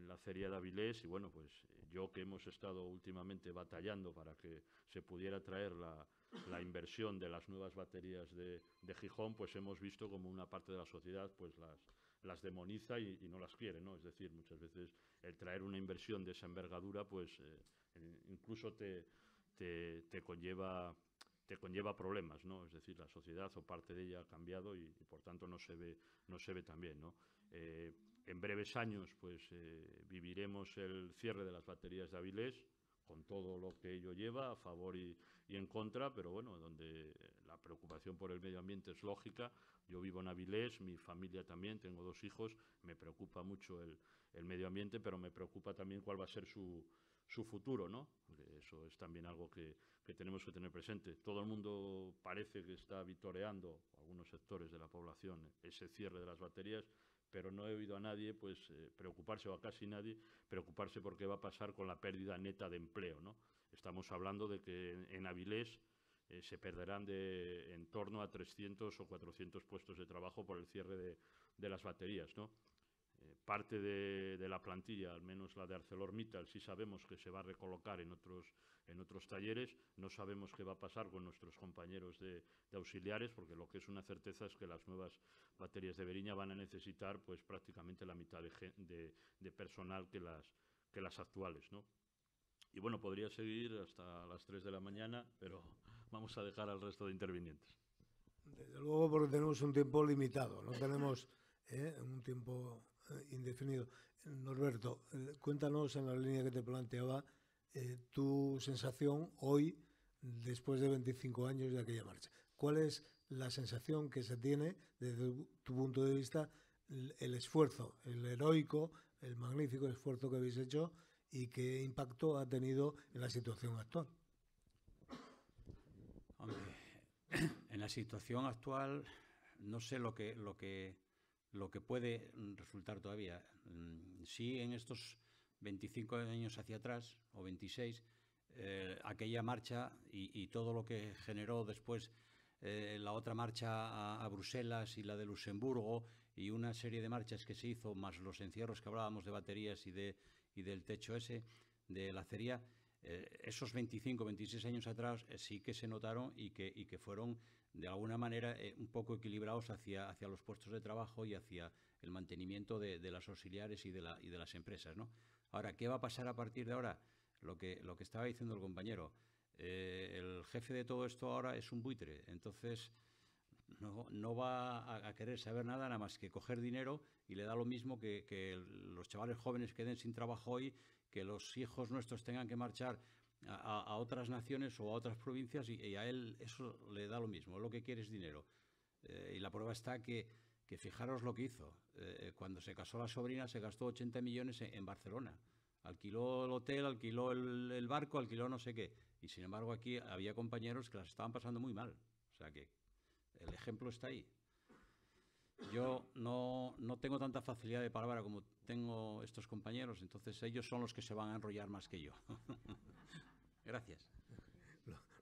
[SPEAKER 2] la de Avilés y bueno, pues yo que hemos estado últimamente batallando para que se pudiera traer la, inversión de las nuevas baterías de, de, Gijón, pues hemos visto como una parte de la sociedad pues las, las demoniza y, no las quiere, ¿no? Es decir, muchas veces el traer una inversión de esa envergadura, pues eh, incluso te, te, conlleva te conlleva problemas, ¿no? Es decir, la sociedad o parte de ella ha cambiado y, por tanto no se ve, no se ve tan bien, ¿no? Eh, en breves años, pues eh, viviremos el cierre de las baterías de Avilés, con todo lo que ello lleva, a favor y, en contra, pero bueno, donde la preocupación por el medio ambiente es lógica. Yo vivo en Avilés, mi familia también, tengo dos hijos, me preocupa mucho el, medio ambiente, pero me preocupa también cuál va a ser su, futuro, ¿no? Eso es también algo que, que, tenemos que tener presente. Todo el mundo parece que está vitoreando, algunos sectores de la población, ese cierre de las baterías pero no he oído a nadie pues, eh, preocuparse, o a casi nadie, preocuparse por qué va a pasar con la pérdida neta de empleo. ¿no? Estamos hablando de que en, Avilés eh, se perderán de en torno a 300 o 400 puestos de trabajo por el cierre de, de las baterías. ¿no? parte de, la plantilla, al menos la de ArcelorMittal, sí sabemos que se va a recolocar en otros, en otros talleres. No sabemos qué va a pasar con nuestros compañeros de, auxiliares, porque lo que es una certeza es que las nuevas baterías de Beriña van a necesitar pues, prácticamente la mitad de, personal que las, que las actuales. ¿no? Y bueno, podría seguir hasta las 3 de la mañana, pero vamos a dejar al resto de intervinientes.
[SPEAKER 1] Desde luego porque tenemos un tiempo limitado, no tenemos ¿eh? un tiempo indefinido. Norberto, eh, cuéntanos en la línea que te planteaba eh, tu sensación hoy, después de 25 años de aquella marcha. ¿Cuál es la sensación que se tiene desde tu punto de vista, el, esfuerzo, el heroico, el magnífico esfuerzo que habéis hecho y qué impacto ha tenido en la situación actual?
[SPEAKER 3] en la situación actual no sé lo que, lo que lo que puede resultar todavía. Mm, sí en estos 25 años hacia atrás, o 26, eh, aquella marcha y, todo lo que generó después eh, la otra marcha a, Bruselas y la de Luxemburgo y una serie de marchas que se hizo, más los encierros que hablábamos de baterías y, de, y del techo ese, de la acería, eh, esos 25, 26 años atrás sí que se notaron y que, y que fueron de alguna manera eh, un poco equilibrados hacia, hacia los puestos de trabajo y hacia el mantenimiento de, las auxiliares y de, la, y de las empresas. ¿no? Ahora, ¿qué va a pasar a partir de ahora? Lo que, lo que estaba diciendo el compañero, eh, el jefe de todo esto ahora es un buitre, entonces no, no va a, querer saber nada nada más que coger dinero y le da lo mismo que, que los chavales jóvenes queden sin trabajo hoy, que los hijos nuestros tengan que marchar a, otras naciones o a otras provincias y, a él eso le da lo mismo, lo que quiere es dinero. Eh, y la prueba está que, que fijaros lo que hizo. Eh, cuando se casó la sobrina se gastó 80 millones en, Barcelona. Alquiló el hotel, alquiló el, el, barco, alquiló no sé qué. Y sin embargo aquí había compañeros que las estaban pasando muy mal. O sea que el ejemplo está ahí. Yo no, no tengo tanta facilidad de palabra como tengo estos compañeros, entonces ellos son los que se van a enrollar más que yo. Gracias.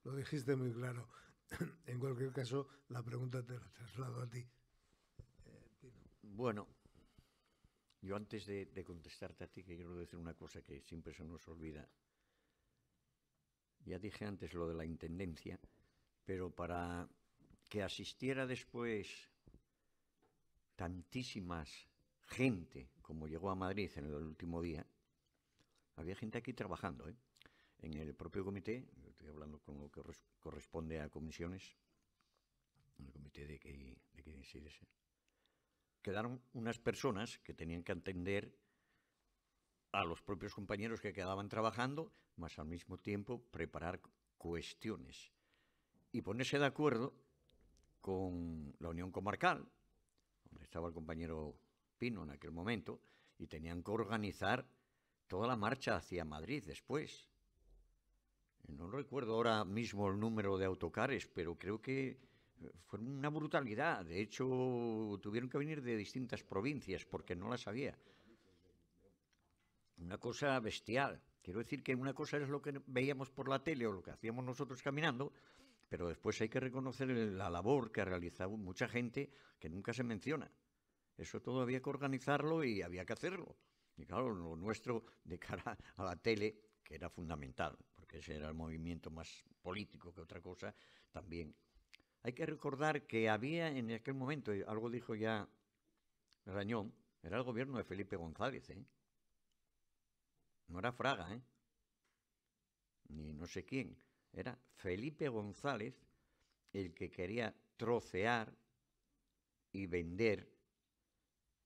[SPEAKER 1] Lo, dijiste muy claro. En cualquier caso, la pregunta te la traslado a ti.
[SPEAKER 5] bueno, yo antes de, contestarte a ti, que quiero decir una cosa que siempre se nos olvida. Ya dije antes lo de la intendencia, pero para que asistiera después tantísimas gente como llegó a Madrid en el último día, había gente aquí trabajando, ¿eh? en el propio comité, estoy hablando con lo que corresponde a comisiones, en el comité de que, de quedaron unas personas que tenían que atender a los propios compañeros que quedaban trabajando, más al mismo tiempo preparar cuestiones y ponerse de acuerdo con la Unión Comarcal, donde estaba el compañero Pino en aquel momento, y tenían que organizar toda la marcha hacia Madrid después no recuerdo ahora mismo el número de autocares, pero creo que eh, fue una brutalidad. De hecho, tuvieron que venir de distintas provincias porque no las había. Una cosa bestial. Quiero decir que una cosa es lo que veíamos por la tele o lo que hacíamos nosotros caminando, pero después hay que reconocer la labor que ha realizado mucha gente que nunca se menciona. Eso todo había que organizarlo y había que hacerlo. Y claro, lo nuestro de cara a la tele, que era fundamental que ese era el movimiento más político que otra cosa, también. Hay que recordar que había en aquel momento, algo dijo ya Rañón, era el gobierno de Felipe González, ¿eh? No era Fraga, ¿eh? Ni no sé quién. Era Felipe González el que quería trocear y vender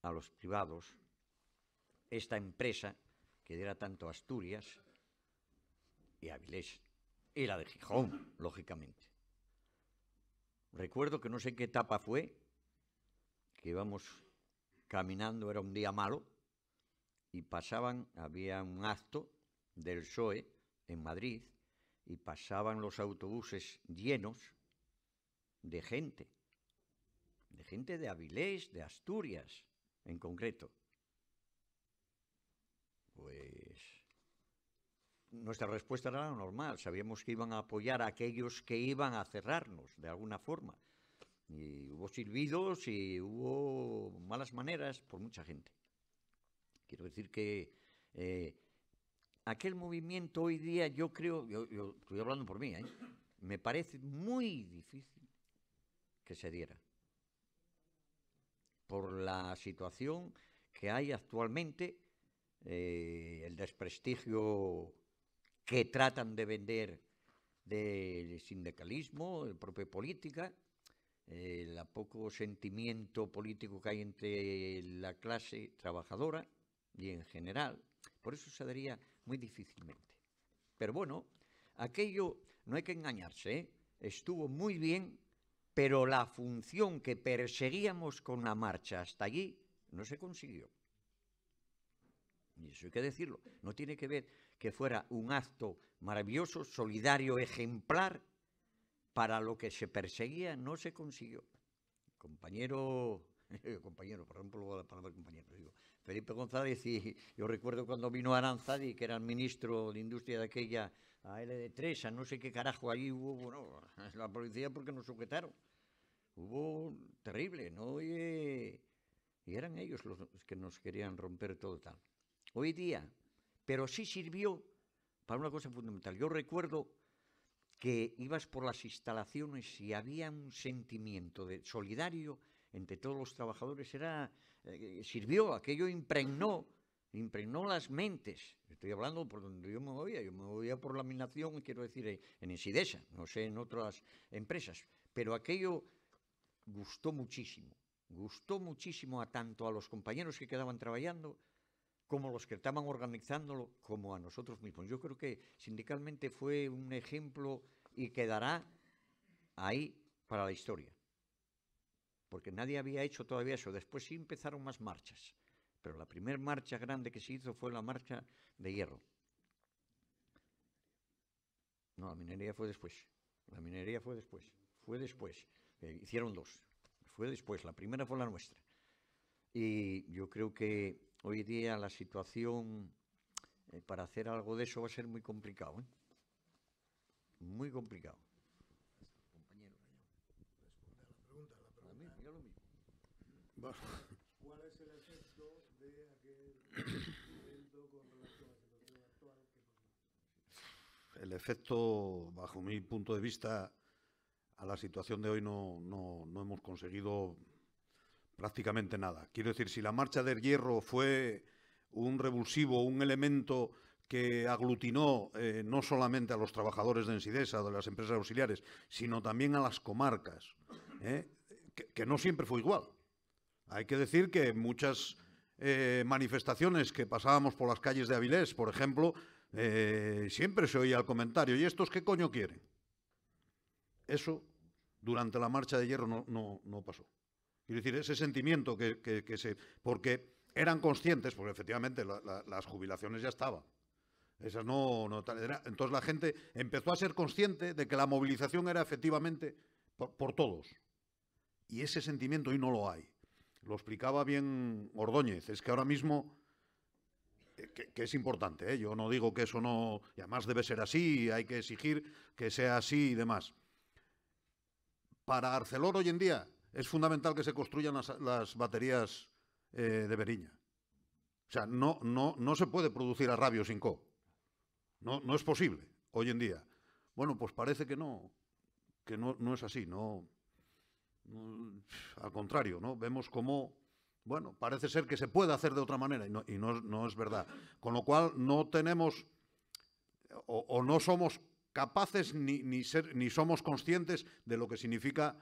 [SPEAKER 5] a los privados esta empresa que era tanto Asturias y Avilés. Y la de Gijón, lógicamente. Recuerdo que no sé qué etapa fue, que íbamos caminando, era un día malo, y pasaban, había un acto del PSOE en Madrid, y pasaban los autobuses llenos de gente, de gente de Avilés, de Asturias en concreto. Pues nuestra respuesta era normal. Sabíamos que iban a apoyar a aquellos que iban a cerrarnos de alguna forma. Y hubo silbidos y hubo malas maneras por mucha gente. Quiero decir que eh, aquel movimiento hoy día, yo creo, estoy hablando por mí, ¿eh? me parece muy difícil que se diera. Por la situación que hay actualmente, eh, el desprestigio que tratan de vender del sindicalismo, de propia política, el poco sentimiento político que hay entre la clase trabajadora y en general. Por eso se daría muy difícilmente. Pero bueno, aquello, no hay que engañarse, ¿eh? estuvo muy bien, pero la función que perseguíamos con la marcha hasta allí no se consiguió y eso hay que decirlo, no tiene que ver que fuera un acto maravilloso, solidario, ejemplar, para lo que se perseguía no se consiguió. Compañero, compañero, por ejemplo, la palabra compañero, digo, Felipe González, y yo recuerdo cuando vino Aranzadi, que era el ministro de Industria de aquella a 3 a no sé qué carajo, ahí hubo, bueno, la policía porque nos sujetaron. Hubo terrible, ¿no? y eran ellos los que nos querían romper todo tal hoy día, pero sí sirvió para una cosa fundamental. Yo recuerdo que ibas por las instalaciones y había un sentimiento de solidario entre todos los trabajadores, era, eh, sirvió, aquello impregnó, impregnó las mentes. Estoy hablando por donde yo me movía, yo me movía por la minación, quiero decir, en Ensidesa, no sé, en otras empresas, pero aquello gustó muchísimo, gustó muchísimo a tanto a los compañeros que quedaban trabajando, como los que estaban organizándolo, como a nosotros mismos. Yo creo que sindicalmente fue un ejemplo y quedará ahí para la historia, porque nadie había hecho todavía eso. Después sí empezaron más marchas, pero la primera marcha grande que se hizo fue la marcha de hierro. No, la minería fue después. La minería fue después. Fue después. Eh, hicieron dos. Fue después. La primera fue la nuestra. Y yo creo que hoy día la situación eh, para hacer algo de eso va a ser muy complicado. ¿eh? Muy complicado. Compañero, responde a la pregunta. A la pregunta. lo
[SPEAKER 1] mismo. ¿Cuál es el efecto de aquel evento
[SPEAKER 4] con relación a la situación actual? Que... El efecto, bajo mi punto de vista, a la situación de hoy no, no, no hemos conseguido prácticamente nada. Quiero decir, si la marcha del hierro fue un revulsivo, un elemento que aglutinó eh, no solamente a los trabajadores de Ensidesa, de las empresas auxiliares, sino también a las comarcas, ¿eh? que, no siempre fue igual. Hay que decir que muchas eh, manifestaciones que pasábamos por las calles de Avilés, por ejemplo, siempre se oía el comentario, ¿y estos qué coño quieren? Eso durante la marcha de hierro no pasó. Quiero decir, ese sentimiento que, se. Porque eran conscientes, porque efectivamente las jubilaciones ya estaban. Esas no, Entonces la gente empezó a ser consciente de que la movilización era efectivamente por, todos. Y ese sentimiento hoy no lo hay. Lo explicaba bien Ordóñez. Es que ahora mismo eh, que, que, es importante, ¿eh? yo no digo que eso no, y además debe ser así, hay que exigir que sea así y demás. Para Arcelor hoy en día es fundamental que se construyan las, baterías eh, de Beriña. O sea, no, no, no se puede producir a rabio sin co. No, no es posible hoy en día. Bueno, pues parece que no, que no, no es así, no, al contrario, ¿no? Vemos cómo, bueno, parece ser que se puede hacer de otra manera y no, y no, no es verdad. Con lo cual no tenemos o, no somos capaces ni, ni, ser, ni somos conscientes de lo que significa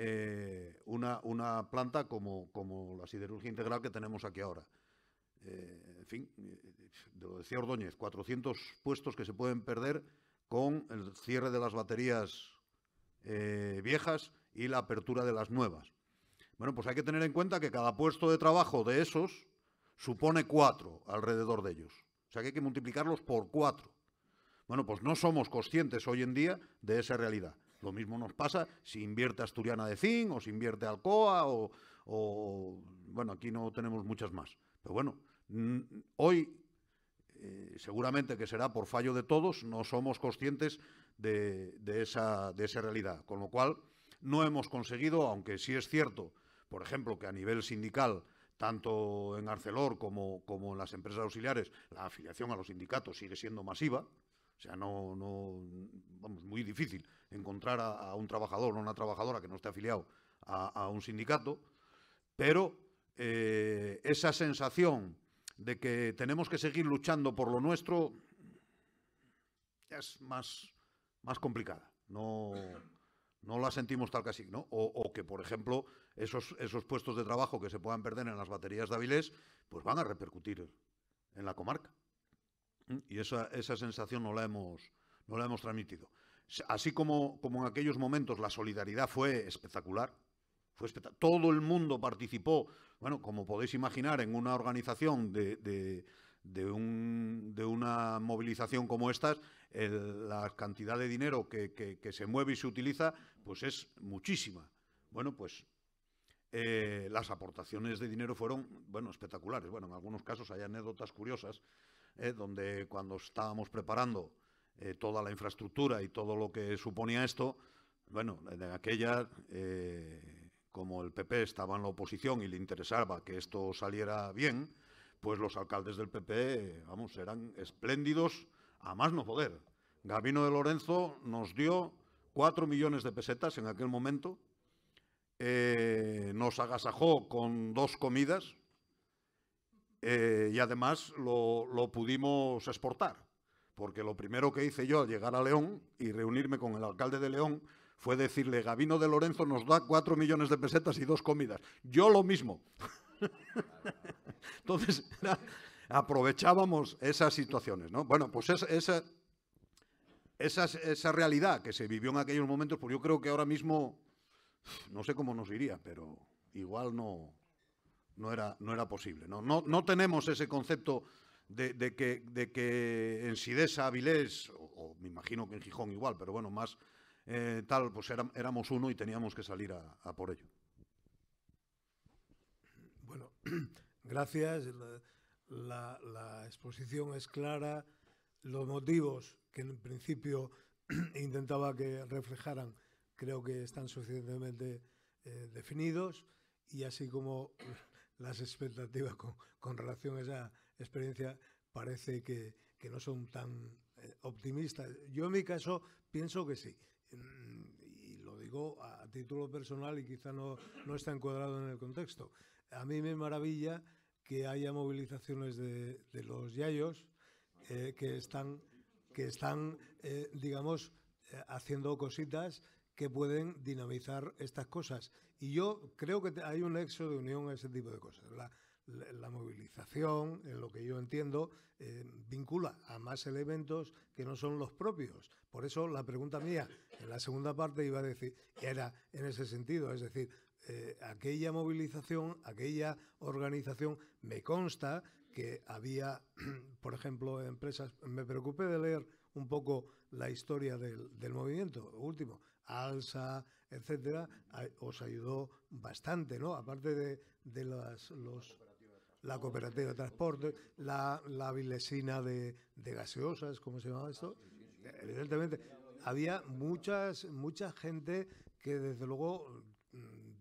[SPEAKER 4] eh, una, una, planta como, como, la siderurgia integral que tenemos aquí ahora. Eh, en fin, lo decía Ordóñez, 400 puestos que se pueden perder con el cierre de las baterías eh, viejas y la apertura de las nuevas. Bueno, pues hay que tener en cuenta que cada puesto de trabajo de esos supone cuatro alrededor de ellos. O sea que hay que multiplicarlos por cuatro. Bueno, pues no somos conscientes hoy en día de esa realidad. Lo mismo nos pasa si invierte Asturiana de Zinc o si invierte Alcoa o, bueno, aquí no tenemos muchas más. Pero bueno, mm, hoy eh, seguramente que será por fallo de todos, no somos conscientes de, de, esa, de esa realidad. Con lo cual, no hemos conseguido, aunque sí es cierto, por ejemplo, que a nivel sindical tanto en Arcelor como, como, en las empresas auxiliares, la afiliación a los sindicatos sigue siendo masiva, o sea, no, no, vamos, muy difícil encontrar a, un trabajador o una trabajadora que no esté afiliado a, un sindicato, pero eh, esa sensación de que tenemos que seguir luchando por lo nuestro es más, más complicada. No, no la sentimos tal que así, ¿no? O, que, por ejemplo, esos, esos puestos de trabajo que se puedan perder en las baterías de Avilés, pues van a repercutir en la comarca. Y esa, sensación no la hemos, no la hemos transmitido. Así como, en aquellos momentos la solidaridad fue espectacular, fue Todo el mundo participó, bueno, como podéis imaginar, en una organización de, una movilización como estas, la cantidad de dinero que, se mueve y se utiliza, pues es muchísima. Bueno, pues eh, las aportaciones de dinero fueron, bueno, espectaculares. Bueno, en algunos casos hay anécdotas curiosas eh, donde cuando estábamos preparando eh, toda la infraestructura y todo lo que suponía esto, bueno, en aquella, eh, como el PP estaba en la oposición y le interesaba que esto saliera bien, pues los alcaldes del PP, vamos, eran espléndidos a más no poder. Gabino de Lorenzo nos dio cuatro millones de pesetas en aquel momento, nos agasajó con dos comidas, eh, y además lo, pudimos exportar, porque lo primero que hice yo al llegar a León y reunirme con el alcalde de León fue decirle, Gabino de Lorenzo nos da cuatro millones de pesetas y dos comidas. Yo lo mismo. Entonces, aprovechábamos esas situaciones, Bueno, pues esa, esa, esa, realidad que se vivió en aquellos momentos, pues yo creo que ahora mismo, no sé cómo nos iría, pero igual no, no era, no era posible. No, no, tenemos ese concepto de, que, de que en Sidesa, Avilés, o, me imagino que en Gijón igual, pero bueno, más eh, tal, pues éramos uno y teníamos que salir a, por ello.
[SPEAKER 1] Bueno, gracias. La, exposición es clara. Los motivos que en principio intentaba que reflejaran creo que están suficientemente eh, definidos y así como las expectativas con, relación a esa experiencia parece que, no son tan eh, optimistas. Yo en mi caso pienso que sí. Mm, y lo digo a, título personal y quizá no, está encuadrado en el contexto. A mí me maravilla que haya movilizaciones de, los yayos eh, que están, que están eh, digamos, haciendo cositas que pueden dinamizar estas cosas. Y yo creo que hay un nexo de unión a ese tipo de cosas. La, movilización, en lo que yo entiendo, eh, vincula a más elementos que no son los propios. Por eso la pregunta mía en la segunda parte iba a decir, era en ese sentido, es decir, eh, aquella movilización, aquella organización, me consta que había, por ejemplo, empresas, me preocupé de leer un poco la historia del movimiento último, Alsa, etcétera, os ayudó bastante, ¿no? Aparte de, las, los, la cooperativa de transporte, la, la vilesina de, gaseosas, ¿cómo se llamaba esto? Evidentemente, había muchas, mucha gente que desde luego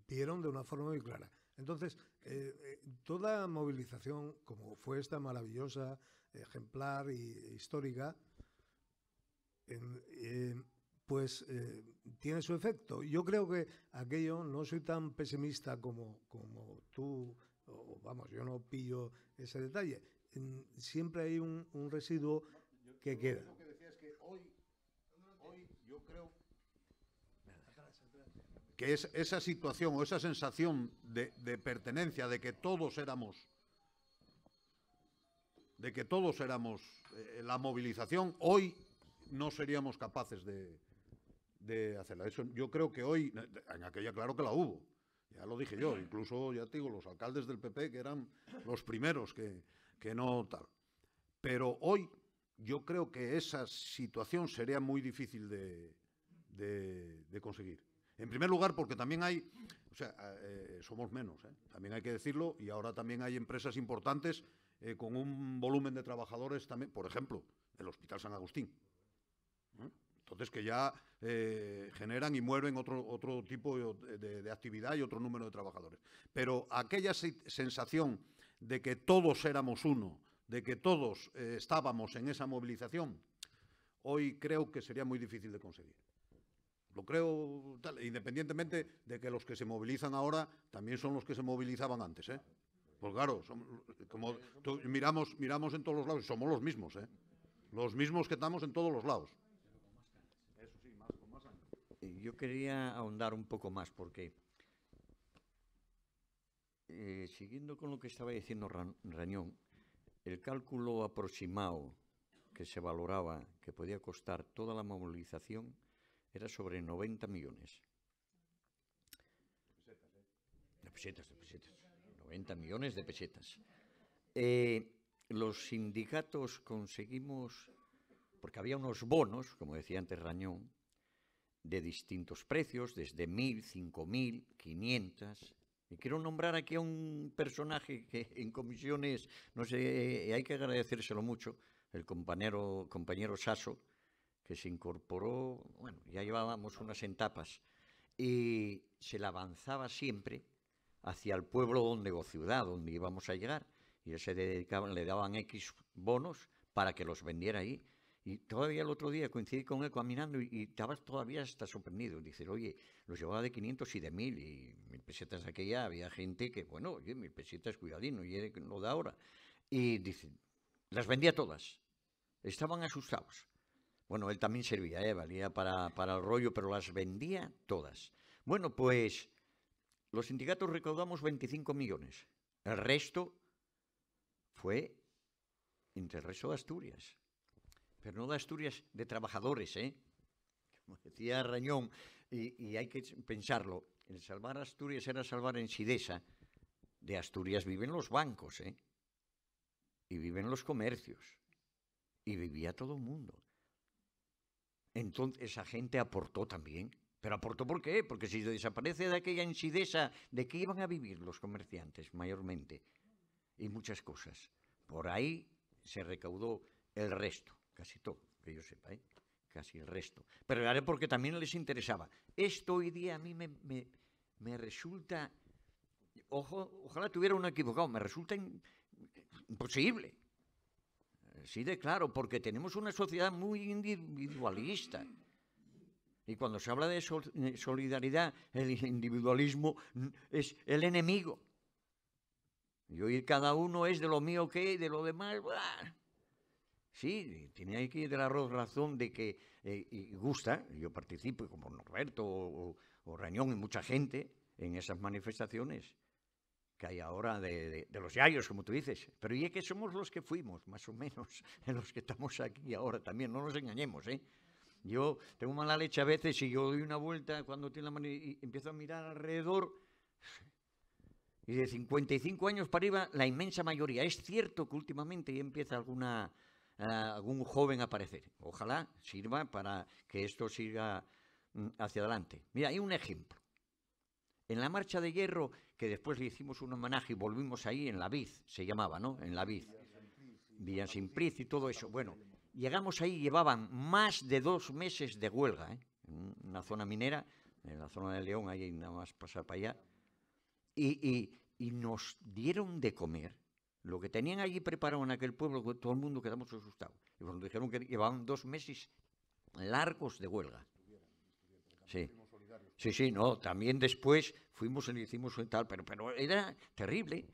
[SPEAKER 1] vieron de una forma muy clara. Entonces, eh, eh, toda movilización, como fue esta maravillosa, ejemplar y e histórica, en, pues eh, tiene su efecto. Yo creo que aquello, no soy tan pesimista como, como tú, vamos, yo no pillo ese detalle. Siempre hay un,
[SPEAKER 4] residuo que queda. Lo que decía es que hoy, yo creo que esa situación o esa sensación de, pertenencia, de que todos éramos de que todos éramos eh, la movilización, hoy no seríamos capaces de, de Eso, yo creo que hoy, eh, en aquella claro que la hubo, ya lo dije yo, incluso, ya te digo, los alcaldes del PP que eran los primeros que, que no tal. Pero hoy yo creo que esa situación sería muy difícil de, conseguir. En primer lugar, porque también hay, o sea, eh, somos menos, ¿eh? también hay que decirlo, y ahora también hay empresas importantes con un volumen de trabajadores también, por ejemplo, el Hospital San Agustín, entonces que ya eh, generan y mueven otro, otro tipo de, actividad y otro número de trabajadores. Pero aquella sensación de que todos éramos uno, de que todos eh, estábamos en esa movilización, hoy creo que sería muy difícil de conseguir. Lo creo, independientemente de que los que se movilizan ahora también son los que se movilizaban antes. ¿eh? Pues claro, miramos, miramos en todos los lados y somos los mismos. ¿eh? Los mismos que estamos en todos los lados.
[SPEAKER 5] Eh, yo quería ahondar un poco más porque, eh, siguiendo con lo que estaba diciendo Rañón, el cálculo aproximado que se valoraba que podía costar toda la movilización era sobre 90 millones. De pesetas, de 90 millones de pesetas. Eh, los sindicatos conseguimos, porque había unos bonos, como decía antes Rañón, de distintos precios, desde 1.000, 5.000, 500. Y quiero nombrar aquí a un personaje que en comisiones, no sé, eh, hay que agradecérselo mucho, el compañero, compañero Sasso, que se incorporó, bueno, ya llevábamos unas etapas, y se le avanzaba siempre hacia el pueblo donde, o ciudad donde íbamos a llegar, y se dedicaba, le daban X bonos para que los vendiera ahí y todavía el otro día coincidí con él caminando y, estaba todavía hasta sorprendido. dice oye, los llevaba de 500 y de 1000 y mil pesetas aquella. Había gente que, bueno, oye, peseta pesetas, cuidadino, y no da ahora. Y dice, las vendía todas. Estaban asustados. Bueno, él también servía, ¿eh? valía para, el rollo, pero las vendía todas. Bueno, pues los sindicatos recaudamos 25 millones. El resto fue interreso de Asturias pero no de Asturias de trabajadores, ¿eh? Como decía Rañón, y, hay que pensarlo, el salvar Asturias era salvar en De Asturias viven los bancos, ¿eh? Y viven los comercios. Y vivía todo el mundo. Entonces esa gente aportó también. Pero aportó por qué? Porque si desaparece de aquella ensidesa, ¿de qué iban a vivir los comerciantes mayormente? Y muchas cosas. Por ahí se recaudó el resto casi todo, que yo sepa, ¿eh? casi el resto. Pero lo haré porque también les interesaba. Esto hoy día a mí me, resulta, ojo, ojalá tuviera un equivocado, me resulta imposible. Sí, de claro, porque tenemos una sociedad muy individualista. Y cuando se habla de eh, solidaridad, el individualismo es el enemigo. Y hoy cada uno es de lo mío que, de lo demás. Sí, tiene aquí de la razón de que eh, gusta, yo participo como Norberto o, Rañón y mucha gente en esas manifestaciones que hay ahora de, los yayos, como tú dices. Pero y es que somos los que fuimos, más o menos, los que estamos aquí ahora también, no nos engañemos, ¿eh? Yo tengo mala leche a veces y yo doy una vuelta cuando tiene la mano y empiezo a mirar alrededor y de 55 años para arriba, la inmensa mayoría. Es cierto que últimamente ya empieza alguna algún joven aparecer. Ojalá sirva para que esto siga mm, hacia adelante. Mira, hay un ejemplo. En la marcha de hierro, que después le hicimos un homenaje y volvimos ahí en la vid, se llamaba, ¿no? En la vid. Villansimpriz y todo eso. Bueno, llegamos ahí, llevaban más de dos meses de huelga, ¿eh? en una zona minera, en la zona de León, ahí nada más pasar para allá. y nos dieron de comer lo que tenían allí preparado en aquel pueblo, todo el mundo quedamos asustados. Y cuando dijeron que llevaban dos meses largos de huelga. Sí. Sí, no, también después fuimos y le hicimos tal, pero, pero era terrible.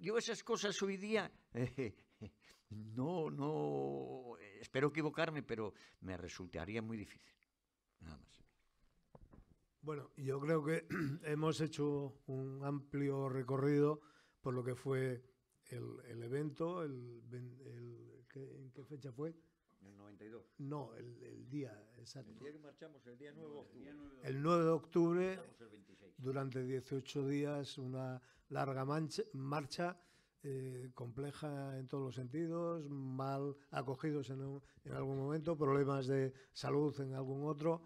[SPEAKER 5] Yo esas cosas hoy día, no, no, espero equivocarme, pero me resultaría muy difícil. Nada más.
[SPEAKER 1] Bueno, yo creo que hemos hecho un amplio recorrido por lo que fue el, el evento, el, ¿en qué fecha fue?
[SPEAKER 5] El 92. No, el, el, día, exacto. El día que marchamos, el día 9 de octubre. El 9 de octubre,
[SPEAKER 1] durante 18 días, una larga marcha eh, compleja en todos los sentidos, mal acogidos en, en, algún momento, problemas de salud en algún otro.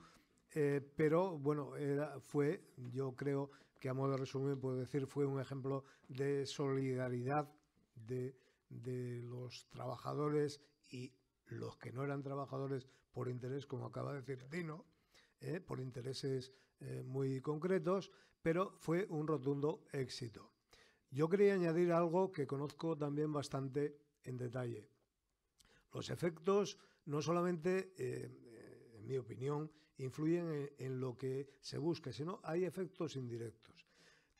[SPEAKER 1] Eh, pero bueno, era, fue, yo creo que a modo de resumen puedo decir, fue un ejemplo de solidaridad de, los trabajadores y los que no eran trabajadores por interés, como acaba de decir Tino, ¿eh? por intereses eh, muy concretos, pero fue un rotundo éxito. Yo quería añadir algo que conozco también bastante en detalle. Los efectos no solamente, eh, en mi opinión, influyen en, lo que se busca, sino hay efectos indirectos.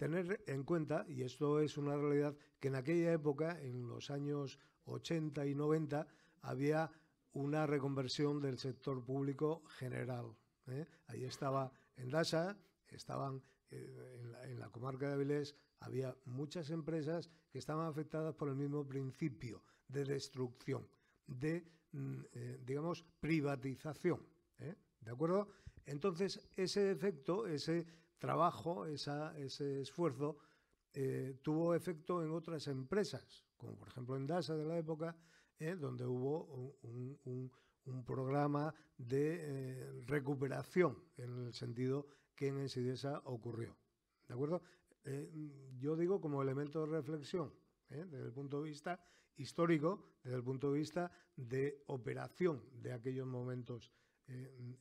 [SPEAKER 1] Tener en cuenta, y esto es una realidad, que en aquella época, en los años 80 y 90, había una reconversión del sector público general. ¿eh? Ahí estaba Endasa, estaban eh, en, la, en, la, comarca de Avilés, había muchas empresas que estaban afectadas por el mismo principio de destrucción, de, mm, eh, digamos, privatización. ¿De acuerdo? Entonces, ese efecto, ese trabajo, ese esfuerzo, eh, tuvo efecto en otras empresas, como por ejemplo en DASA de la época, eh, donde hubo un, programa de eh, recuperación, en el sentido que en Ensidesa ocurrió. ¿De acuerdo? yo digo como elemento de reflexión, desde el punto de vista histórico, desde el punto de vista de operación de aquellos momentos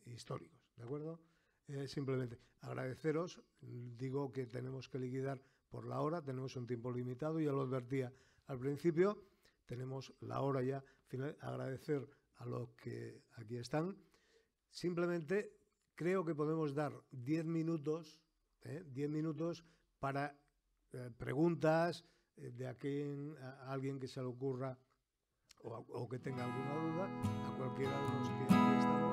[SPEAKER 1] históricos. ¿De acuerdo? Eh, simplemente agradeceros, digo que tenemos que liquidar por la hora, tenemos un tiempo limitado, ya lo advertía al principio, tenemos la hora ya, final, agradecer a los que aquí están. Simplemente creo que podemos dar 10 minutos, 10 eh, minutos para eh, preguntas de alguien que se le ocurra o, que tenga alguna duda, a cualquiera de los que